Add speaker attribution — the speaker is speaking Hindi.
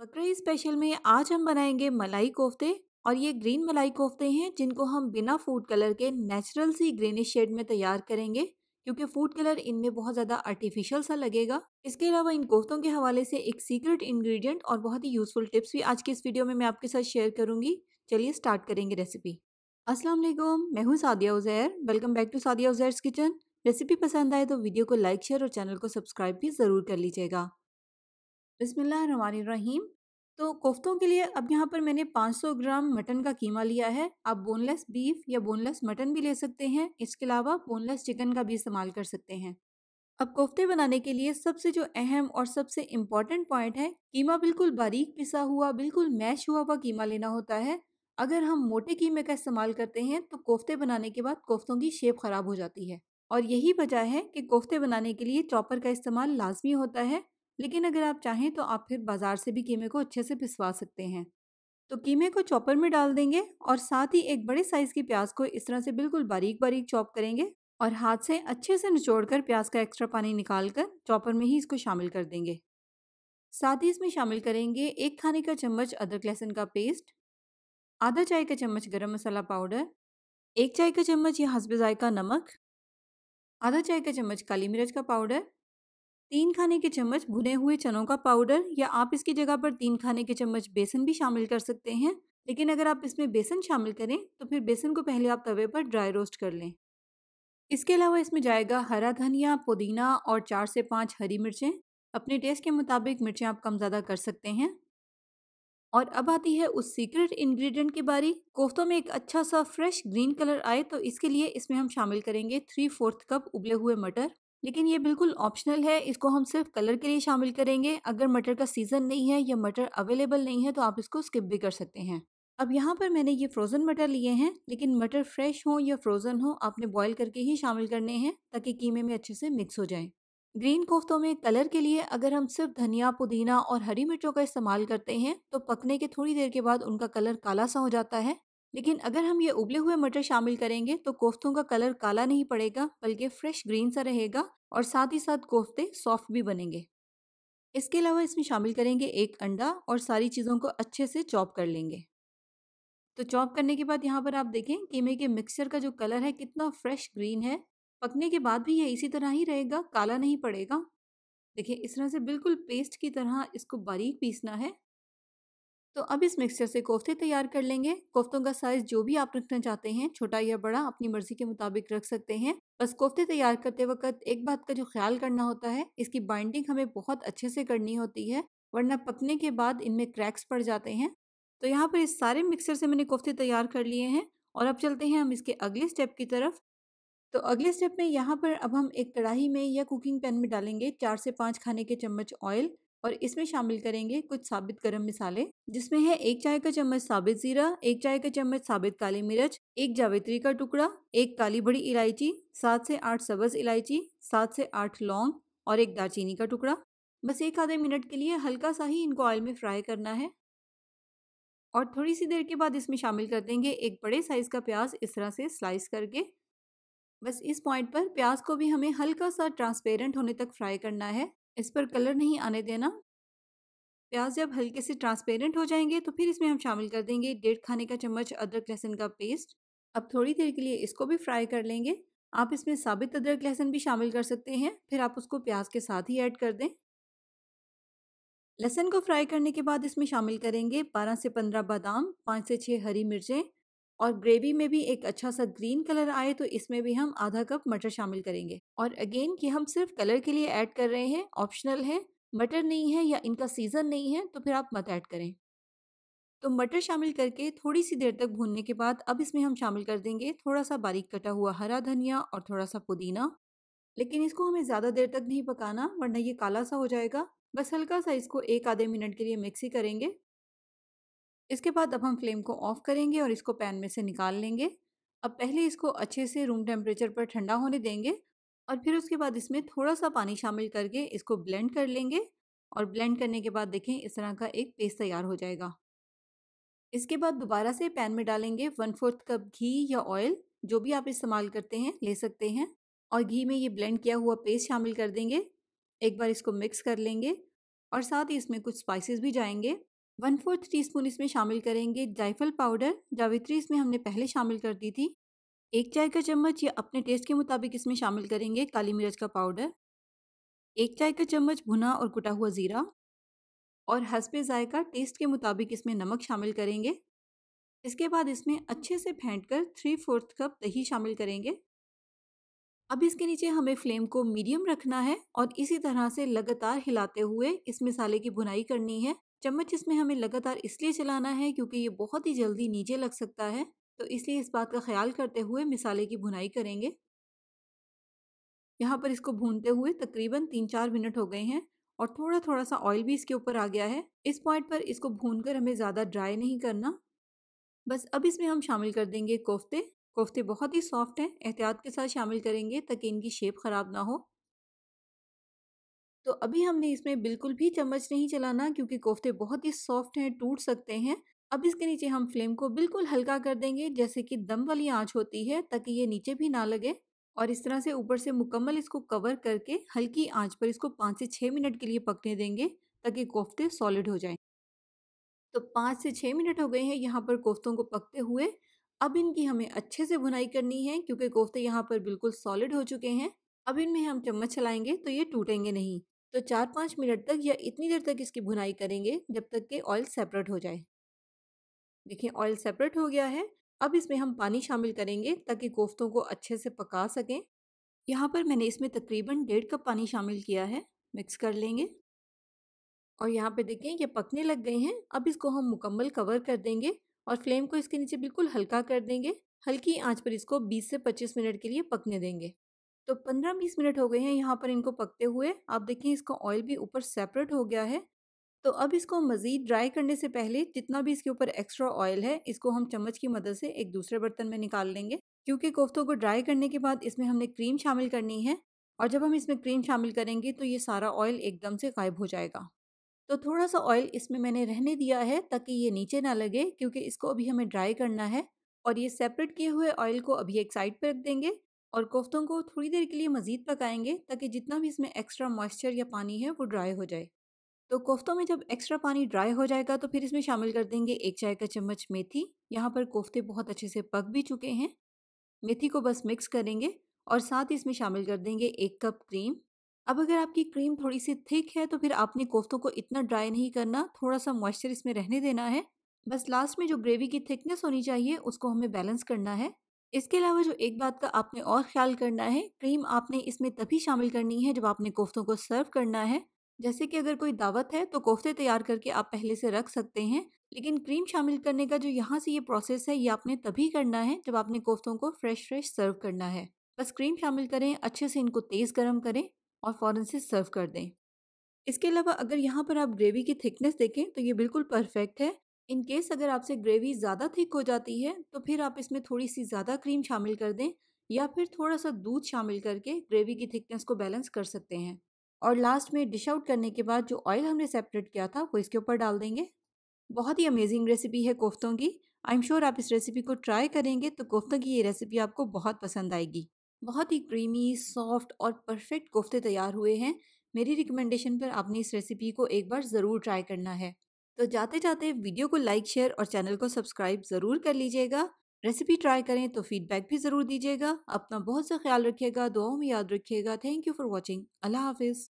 Speaker 1: बकरे स्पेशल में आज हम बनाएंगे मलाई कोफ्ते और ये ग्रीन मलाई कोफ्ते हैं जिनको हम बिना फूड कलर के नेचुरल सी ग्रीनिश शेड में तैयार करेंगे क्योंकि फूड कलर इनमें बहुत ज़्यादा आर्टिफिशियल सा लगेगा इसके अलावा इन कोफ्तों के हवाले से एक सीक्रेट इंग्रेडिएंट और बहुत ही यूज़फुल टिप्स भी आज की इस वीडियो में मैं आपके साथ शेयर करूँगी चलिए स्टार्ट करेंगे रेसिपी अस्सलाम वालेकुम मैं हूँ Sadia Uzair welcome back to Sadia Uzair kitchen recipe पसंद आए तो वीडियो को लाइक शेयर और चैनल को सब्सक्राइब भी ज़रूर कर लीजिएगा बिसमीम तो कोफ्तों के लिए अब यहाँ पर मैंने 500 ग्राम मटन का कीमा लिया है आप बोनलेस बीफ या बोनलेस मटन भी ले सकते हैं इसके अलावा बोनलेस चिकन का भी इस्तेमाल कर सकते हैं अब कोफ्ते बनाने के लिए सबसे जो अहम और सबसे इम्पॉर्टेंट पॉइंट है कीमा बिल्कुल बारीक पिसा हुआ बिल्कुल मैश हुआ हुआ कीमा लेना होता है अगर हम मोटे कीमे का इस्तेमाल करते हैं तो कोफ्ते बनाने के बाद कोफ्तों की शेप ख़राब हो जाती है और यही वजह है कि कोफ्ते बनाने के लिए चॉपर का इस्तेमाल लाजमी होता है लेकिन अगर आप चाहें तो आप फिर बाज़ार से भी कीमे को अच्छे से पिसवा सकते हैं तो कीमे को चॉपर में डाल देंगे और साथ ही एक बड़े साइज़ की प्याज को इस तरह से बिल्कुल बारीक बारीक चॉप करेंगे और हाथ से अच्छे से निचोड़ कर प्याज का एक्स्ट्रा पानी निकाल कर चॉपर में ही इसको शामिल कर देंगे साथ ही इसमें शामिल करेंगे एक खाने का चम्मच अदरक लहसुन का पेस्ट आधा चाय का चम्मच गर्म मसाला पाउडर एक चाय का चम्मच या हसबे जायका नमक आधा चाय का चम्मच काली मिर्च का पाउडर तीन खाने के चम्मच भुने हुए चनों का पाउडर या आप इसकी जगह पर तीन खाने के चम्मच बेसन भी शामिल कर सकते हैं लेकिन अगर आप इसमें बेसन शामिल करें तो फिर बेसन को पहले आप तवे पर ड्राई रोस्ट कर लें इसके अलावा इसमें जाएगा हरा धनिया पुदीना और चार से पाँच हरी मिर्चें अपने टेस्ट के मुताबिक मिर्चें आप कम ज़्यादा कर सकते हैं और अब आती है उस सीक्रेट इंग्रेडिएंट की बारी कोफ्तों में एक अच्छा सा फ्रेश ग्रीन कलर आए तो इसके लिए इसमें हम शामिल करेंगे थ्री फोर्थ कप उबले हुए मटर लेकिन ये बिल्कुल ऑप्शनल है इसको हम सिर्फ कलर के लिए शामिल करेंगे अगर मटर का सीज़न नहीं है या मटर अवेलेबल नहीं है तो आप इसको स्किप भी कर सकते हैं अब यहाँ पर मैंने ये फ्रोज़न मटर लिए हैं लेकिन मटर फ्रेश हो या फ्रोज़न हो आपने बॉईल करके ही शामिल करने हैं ताकि कीमे में अच्छे से मिक्स हो जाए ग्रीन कोफ्तों में कलर के लिए अगर हम सिर्फ धनिया पुदीना और हरी मिर्चों का इस्तेमाल करते हैं तो पकने के थोड़ी देर के बाद उनका कलर काला सा हो जाता है लेकिन अगर हम ये उबले हुए मटर शामिल करेंगे तो कोफ्तों का कलर काला नहीं पड़ेगा बल्कि फ्रेश ग्रीन सा रहेगा और साथ ही साथ कोफ्ते सॉफ्ट भी बनेंगे इसके अलावा इसमें शामिल करेंगे एक अंडा और सारी चीज़ों को अच्छे से चॉप कर लेंगे तो चॉप करने के बाद यहाँ पर आप देखें कीमे के मिक्सचर का जो कलर है कितना फ्रेश ग्रीन है पकने के बाद भी ये इसी तरह ही रहेगा काला नहीं पड़ेगा देखिए इस तरह से बिल्कुल पेस्ट की तरह इसको बारीक पीसना है तो अब इस मिक्सचर से कोफ्ते तैयार कर लेंगे कोफ्तों का साइज़ जो भी आप रखना चाहते हैं छोटा या बड़ा अपनी मर्ज़ी के मुताबिक रख सकते हैं बस कोफ्ते तैयार करते वक्त एक बात का जो ख्याल करना होता है इसकी बाइंडिंग हमें बहुत अच्छे से करनी होती है वरना पकने के बाद इनमें क्रैक्स पड़ जाते हैं तो यहाँ पर इस सारे मिक्सर से मैंने कोफ्ते तैयार कर लिए हैं और अब चलते हैं हम इसके अगले स्टेप की तरफ तो अगले स्टेप में यहाँ पर अब हम एक कढ़ाई में या कुकिंग पैन में डालेंगे चार से पाँच खाने के चम्मच ऑयल और इसमें शामिल करेंगे कुछ साबित गर्म मिसाले जिसमें है एक चाय का चम्मच साबित जीरा एक चाय का चम्मच साबित काली मिर्च एक जावित्री का टुकड़ा एक काली बड़ी इलायची सात से आठ सबज इलायची सात से आठ लौंग और एक दालचीनी का टुकड़ा बस एक आधे मिनट के लिए हल्का सा ही इनको ऑयल में फ्राई करना है और थोड़ी सी देर के बाद इसमें शामिल कर देंगे एक बड़े साइज़ का प्याज इस तरह से स्लाइस करके बस इस पॉइंट पर प्याज को भी हमें हल्का सा ट्रांसपेरेंट होने तक फ्राई करना है इस पर कलर नहीं आने देना प्याज जब हल्के से ट्रांसपेरेंट हो जाएंगे तो फिर इसमें हम शामिल कर देंगे डेढ़ खाने का चम्मच अदरक लहसुन का पेस्ट अब थोड़ी देर के लिए इसको भी फ्राई कर लेंगे आप इसमें साबित अदरक लहसुन भी शामिल कर सकते हैं फिर आप उसको प्याज के साथ ही ऐड कर दें लहसुन को फ्राई करने के बाद इसमें शामिल करेंगे 12 से 15 बादाम 5 से 6 हरी मिर्चें और ग्रेवी में भी एक अच्छा सा ग्रीन कलर आए तो इसमें भी हम आधा कप मटर शामिल करेंगे और अगेन कि हम सिर्फ कलर के लिए ऐड कर रहे हैं ऑप्शनल है मटर नहीं है या इनका सीज़न नहीं है तो फिर आप मत ऐड करें तो मटर शामिल करके थोड़ी सी देर तक भूनने के बाद अब इसमें हम शामिल कर देंगे थोड़ा सा बारीक कटा हुआ हरा धनिया और थोड़ा सा पुदीना लेकिन इसको हमें ज़्यादा देर तक नहीं पकाना वरना ये काला सा हो जाएगा बस हल्का सा इसको एक आधे मिनट के लिए मिक्सी करेंगे इसके बाद अब हम फ्लेम को ऑफ करेंगे और इसको पैन में से निकाल लेंगे अब पहले इसको अच्छे से रूम टेम्परेचर पर ठंडा होने देंगे और फिर उसके बाद इसमें थोड़ा सा पानी शामिल करके इसको ब्लेंड कर लेंगे और ब्लेंड करने के बाद देखें इस तरह का एक पेस्ट तैयार हो जाएगा इसके बाद दोबारा से पैन में डालेंगे वन फोर्थ कप घी या ऑयल जो भी आप इस्तेमाल करते हैं ले सकते हैं और घी में ये ब्लेंड किया हुआ पेस्ट शामिल कर देंगे एक बार इसको मिक्स कर लेंगे और साथ ही इसमें कुछ स्पाइसेस भी जाएंगे वन फोर्थ टी स्पून इसमें शामिल करेंगे जायफल पाउडर जावित्री इसमें हमने पहले शामिल कर दी थी एक चाय का चम्मच या अपने टेस्ट के मुताबिक इसमें शामिल करेंगे काली मिर्च का पाउडर एक चाय का चम्मच भुना और कुटा हुआ ज़ीरा और हंसपे जायका टेस्ट के मुताबिक इसमें नमक शामिल करेंगे इसके बाद इसमें अच्छे से फेंट कर थ्री फोर्थ कप दही शामिल करेंगे अब इसके नीचे हमें फ्लेम को मीडियम रखना है और इसी तरह से लगातार हिलाते हुए इस मिसाले की भुनाई करनी है चम्मच इसमें हमें लगातार इसलिए चलाना है क्योंकि ये बहुत ही जल्दी नीचे लग सकता है तो इसलिए इस बात का ख्याल करते हुए मिसाले की भुनाई करेंगे यहाँ पर इसको भूनते हुए तकरीबन तीन चार मिनट हो गए हैं और थोड़ा थोड़ा सा ऑयल भी इसके ऊपर आ गया है इस पॉइंट पर इसको भूनकर हमें ज़्यादा ड्राई नहीं करना बस अब इसमें हम शामिल कर देंगे कोफ्ते कोफ्ते बहुत ही सॉफ्ट हैं एहतियात के साथ शामिल करेंगे ताकि इनकी शेप ख़राब ना हो तो अभी हमने इसमें बिल्कुल भी चम्मच नहीं चलाना क्योंकि कोफ्ते बहुत ही सॉफ्ट हैं टूट सकते हैं अब इसके नीचे हम फ्लेम को बिल्कुल हल्का कर देंगे जैसे कि दम वाली आँच होती है ताकि ये नीचे भी ना लगे और इस तरह से ऊपर से मुकम्मल इसको कवर करके हल्की आँच पर इसको पाँच से छः मिनट के लिए पकने देंगे ताकि कोफ्ते सॉलिड हो जाए तो पाँच से छः मिनट हो गए हैं यहाँ पर कोफ्तों को पकते हुए अब इनकी हमें अच्छे से भुनाई करनी है क्योंकि कोफ्ते यहाँ पर बिल्कुल सॉलिड हो चुके हैं अब इनमें हम चम्मच चलाएंगे तो ये टूटेंगे नहीं तो चार पाँच मिनट तक या इतनी देर तक इसकी भुनाई करेंगे जब तक कि ऑयल सेपरेट हो जाए देखिए ऑयल सेपरेट हो गया है अब इसमें हम पानी शामिल करेंगे ताकि कोफ्तों को अच्छे से पका सकें यहाँ पर मैंने इसमें तकरीबन डेढ़ कप पानी शामिल किया है मिक्स कर लेंगे और यहाँ पे देखें ये पकने लग गए हैं अब इसको हम मुकम्मल कवर कर देंगे और फ्लेम को इसके नीचे बिल्कुल हल्का कर देंगे हल्की आंच पर इसको 20 से 25 मिनट के लिए पकने देंगे तो पंद्रह बीस मिनट हो गए हैं यहाँ पर इनको पकते हुए आप देखिए इसका ऑयल भी ऊपर सेपरेट हो गया है तो अब इसको मज़ीद ड्राई करने से पहले जितना भी इसके ऊपर एक्स्ट्रा ऑयल है इसको हम चम्मच की मदद से एक दूसरे बर्तन में निकाल लेंगे क्योंकि कोफ्तों को ड्राई करने के बाद इसमें हमने क्रीम शामिल करनी है और जब हम इसमें क्रीम शामिल करेंगे तो ये सारा ऑयल एकदम से गायब हो जाएगा तो थोड़ा सा ऑयल इसमें मैंने रहने दिया है ताकि ये नीचे ना लगे क्योंकि इसको अभी हमें ड्राई करना है और ये सेपरेट किए हुए ऑयल को अभी एक साइड पर रख देंगे और कोफ्तों को थोड़ी देर के लिए मज़ीद पकाएंगे ताकि जितना भी इसमें एक्स्ट्रा मॉइस्चर या पानी है वो ड्राई हो जाए तो कोफ्तों में जब एक्स्ट्रा पानी ड्राई हो जाएगा तो फिर इसमें शामिल कर देंगे एक चाय का चम्मच मेथी यहाँ पर कोफ्ते बहुत अच्छे से पक भी चुके हैं मेथी को बस मिक्स करेंगे और साथ ही इसमें शामिल कर देंगे एक कप क्रीम अब अगर आपकी क्रीम थोड़ी सी थिक है तो फिर आपने कोफ्तों को इतना ड्राई नहीं करना थोड़ा सा मॉइस्चर इसमें रहने देना है बस लास्ट में जो ग्रेवी की थिकनेस होनी चाहिए उसको हमें बैलेंस करना है इसके अलावा जो एक बात का आपने और ख्याल करना है क्रीम आपने इसमें तभी शामिल करनी है जब आपने कोफ्तों को सर्व करना है जैसे कि अगर कोई दावत है तो कोफ्ते तैयार करके आप पहले से रख सकते हैं लेकिन क्रीम शामिल करने का जो यहाँ से ये प्रोसेस है ये आपने तभी करना है जब आपने कोफ्तों को फ्रेश फ्रेश सर्व करना है बस क्रीम शामिल करें अच्छे से इनको तेज़ गर्म करें और फ़ौरन से सर्व कर दें इसके अलावा अगर यहाँ पर आप ग्रेवी की थिकनेस देखें तो ये बिल्कुल परफेक्ट है इन केस अगर आपसे ग्रेवी ज़्यादा थिक हो जाती है तो फिर आप इसमें थोड़ी सी ज़्यादा क्रीम शामिल कर दें या फिर थोड़ा सा दूध शामिल करके ग्रेवी की थिकनेस को बैलेंस कर सकते हैं और लास्ट में डिश आउट करने के बाद जो ऑयल हमने सेपरेट किया था वो इसके ऊपर डाल देंगे बहुत ही अमेजिंग रेसिपी है कोफ्तों की आई एम श्योर आप इस रेसिपी को ट्राई करेंगे तो कोफ्तों की ये रेसिपी आपको बहुत पसंद आएगी बहुत ही क्रीमी सॉफ्ट और परफेक्ट कोफ्ते तैयार हुए हैं मेरी रिकमेंडेशन पर आपने इस रेसिपी को एक बार ज़रूर ट्राई करना है तो जाते जाते वीडियो को लाइक शेयर और चैनल को सब्सक्राइब ज़रूर कर लीजिएगा रेसिपी ट्राई करें तो फीडबैक भी ज़रूर दीजिएगा अपना बहुत सा ख्याल रखिएगा दुआओं में याद रखिएगा थैंक यू फॉर वॉचिंग अल्लाह हाफिज़